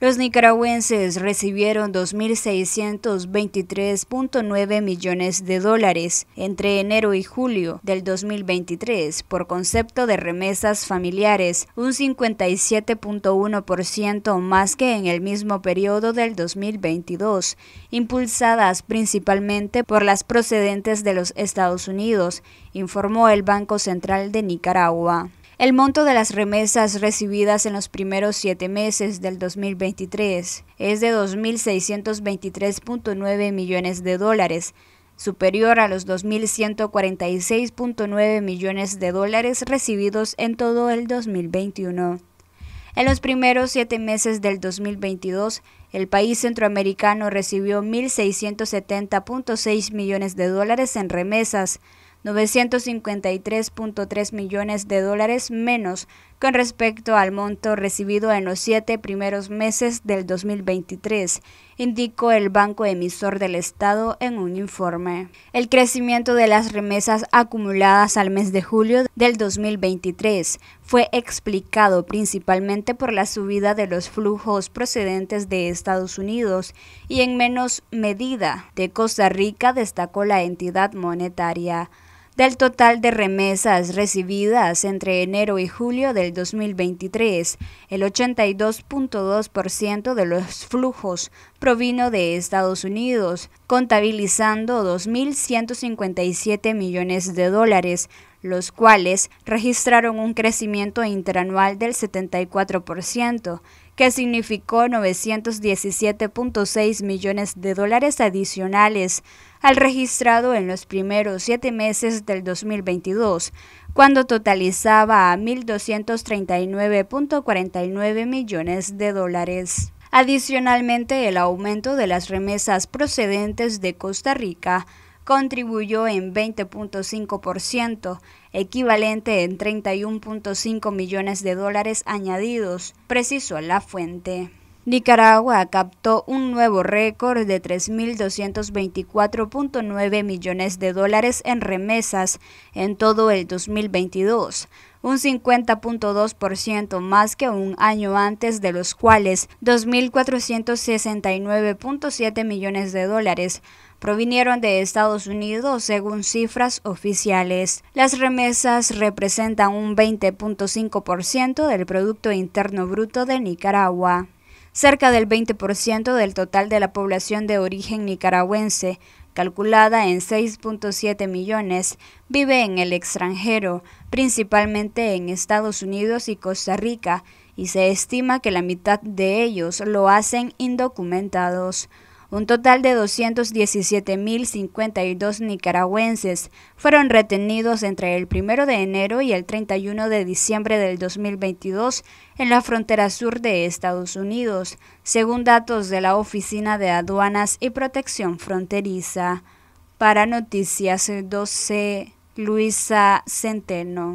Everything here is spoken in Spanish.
Los nicaragüenses recibieron 2.623.9 millones de dólares entre enero y julio del 2023 por concepto de remesas familiares, un 57.1% más que en el mismo periodo del 2022, impulsadas principalmente por las procedentes de los Estados Unidos, informó el Banco Central de Nicaragua. El monto de las remesas recibidas en los primeros siete meses del 2023 es de 2.623.9 millones de dólares, superior a los 2.146.9 millones de dólares recibidos en todo el 2021. En los primeros siete meses del 2022, el país centroamericano recibió 1.670.6 millones de dólares en remesas, 953.3 millones de dólares menos con respecto al monto recibido en los siete primeros meses del 2023, indicó el Banco Emisor del Estado en un informe. El crecimiento de las remesas acumuladas al mes de julio del 2023 fue explicado principalmente por la subida de los flujos procedentes de Estados Unidos y en menos medida de Costa Rica, destacó la entidad monetaria del total de remesas recibidas entre enero y julio del 2023. El 82.2% de los flujos provino de Estados Unidos, contabilizando 2.157 millones de dólares, los cuales registraron un crecimiento interanual del 74%, que significó 917.6 millones de dólares adicionales al registrado en los primeros siete meses del 2022, cuando totalizaba a 1.239.49 millones de dólares. Adicionalmente, el aumento de las remesas procedentes de Costa Rica contribuyó en 20.5%, equivalente en 31.5 millones de dólares añadidos, precisó la fuente. Nicaragua captó un nuevo récord de 3.224.9 millones de dólares en remesas en todo el 2022, un 50.2% más que un año antes de los cuales 2.469.7 millones de dólares provinieron de Estados Unidos según cifras oficiales. Las remesas representan un 20.5% del Producto Interno Bruto de Nicaragua cerca del 20% del total de la población de origen nicaragüense, calculada en 6.7 millones, vive en el extranjero, principalmente en Estados Unidos y Costa Rica, y se estima que la mitad de ellos lo hacen indocumentados. Un total de 217.052 nicaragüenses fueron retenidos entre el 1 de enero y el 31 de diciembre del 2022 en la frontera sur de Estados Unidos, según datos de la Oficina de Aduanas y Protección Fronteriza. Para Noticias 12, Luisa Centeno.